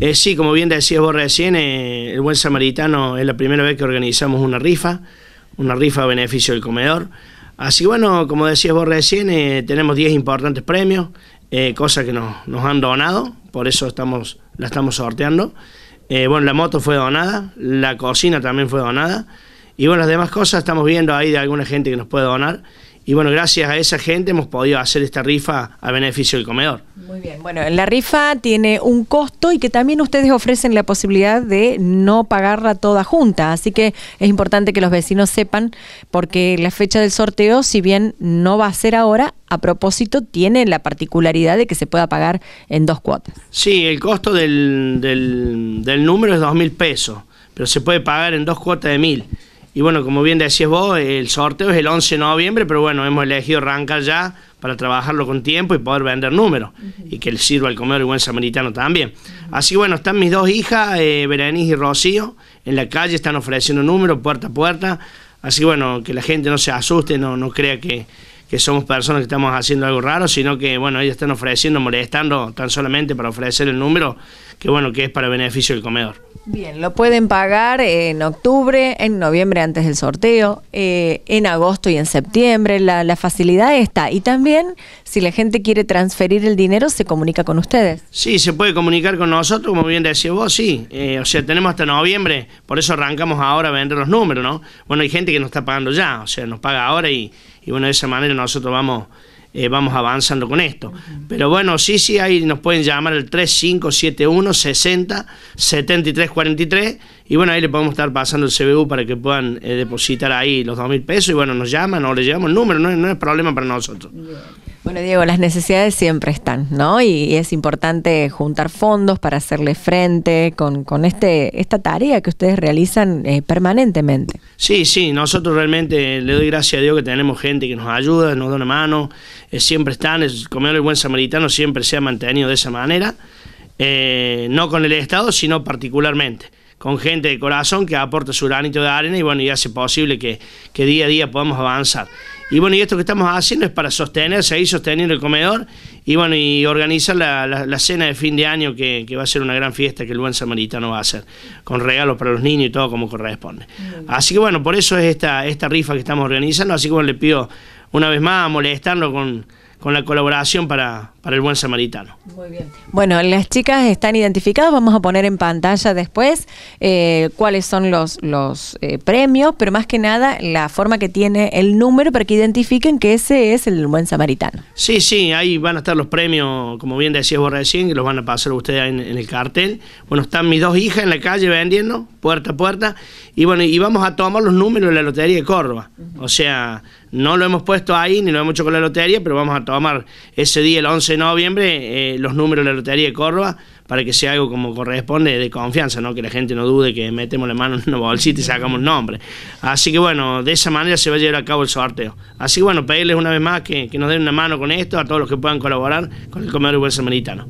Eh, sí, como bien decía vos recién, eh, el Buen Samaritano es la primera vez que organizamos una rifa, una rifa a beneficio del comedor. Así bueno, como decía vos recién, eh, tenemos 10 importantes premios, eh, cosas que nos, nos, han donado, por eso estamos, la estamos sorteando. Eh, bueno, la moto fue donada, la cocina también fue donada, y bueno, las demás cosas estamos viendo ahí de alguna gente que nos puede donar. Y bueno, gracias a esa gente hemos podido hacer esta rifa a beneficio del comedor. Muy bien, bueno, la rifa tiene un costo y que también ustedes ofrecen la posibilidad de no pagarla toda junta, así que es importante que los vecinos sepan porque la fecha del sorteo, si bien no va a ser ahora, a propósito tiene la particularidad de que se pueda pagar en dos cuotas. Sí, el costo del, del número es dos mil pesos, pero se puede pagar en dos cuotas de mil. Y bueno, como bien decías vos, el sorteo es el 11 de noviembre, pero bueno, hemos elegido arrancar ya para trabajarlo con tiempo y poder vender números y que le sirva al comedor y buen samaritano también. Así bueno, están mis dos hijas, eh, Berenice y Rocío, en la calle, están ofreciendo números puerta a puerta. Así bueno, que la gente no se asuste, no, no crea que que somos personas que estamos haciendo algo raro, sino que, bueno, ellos están ofreciendo, molestando tan solamente para ofrecer el número, que bueno, que es para beneficio del comedor. Bien, lo pueden pagar en octubre, en noviembre antes del sorteo, eh, en agosto y en septiembre, la, facilidad está. Y también, si la gente quiere transferir el dinero, se comunica con ustedes. Sí, se puede comunicar con nosotros, como bien decía vos, sí. Eh, o sea, tenemos hasta noviembre, por eso arrancamos ahora a vender los números, ¿no? Bueno, hay gente que nos está pagando ya, o sea, nos paga ahora y y bueno, de esa manera nosotros vamos, eh, vamos avanzando con esto. Pero bueno, sí, sí, ahí nos pueden llamar al 3571 60 73 43 y bueno, ahí le podemos estar pasando el CBU para que puedan eh, depositar ahí los 2.000 pesos y bueno, nos llaman o le llevamos el número, no, no es problema para nosotros. Bueno, Diego, las necesidades siempre están, ¿no? Y, es importante juntar fondos para hacerle frente con, con este, esta tarea que ustedes realizan eh, permanentemente. Sí, sí, nosotros realmente le doy gracias a Dios que tenemos gente que nos ayuda, nos da una mano, eh, siempre están, el comedor el buen samaritano siempre se ha mantenido de esa manera, eh, no con el Estado, sino particularmente con gente de corazón que aporta su granito de arena y bueno, y hace posible que, que día a día podamos avanzar. Y bueno, y esto que estamos haciendo es para sostener, ahí sosteniendo el comedor y bueno, y organizar la, cena de fin de año que, va a ser una gran fiesta que el buen samaritano va a hacer, con regalos para los niños y todo como corresponde. Así que bueno, por eso es esta, esta rifa que estamos organizando, así que bueno, le pido una vez más a con con la colaboración para, para el buen samaritano. Muy bien. Bueno, las chicas están identificadas, vamos a poner en pantalla después eh, cuáles son los, los eh, premios, pero más que nada la forma que tiene el número para que identifiquen que ese es el buen samaritano. Sí, sí, ahí van a estar los premios, como bien decías vos recién, que los van a pasar ustedes en, el cartel. Bueno, están mis dos hijas en la calle vendiendo, puerta a puerta, y bueno, y vamos a tomar los números de la Lotería de Córdoba. O sea... No lo hemos puesto ahí, ni lo hemos hecho con la lotería, pero vamos a tomar ese día, el 11 de noviembre, eh, los números de la lotería de Córdoba para que sea algo como corresponde de confianza, ¿no? que la gente no dude que metemos la mano en una bolsita y sacamos un nombre. Así que bueno, de esa manera se va a llevar a cabo el sorteo. Así que bueno, pedirles una vez más que, nos den una mano con esto, a todos los que puedan colaborar con el Comedor Buen Samaritano.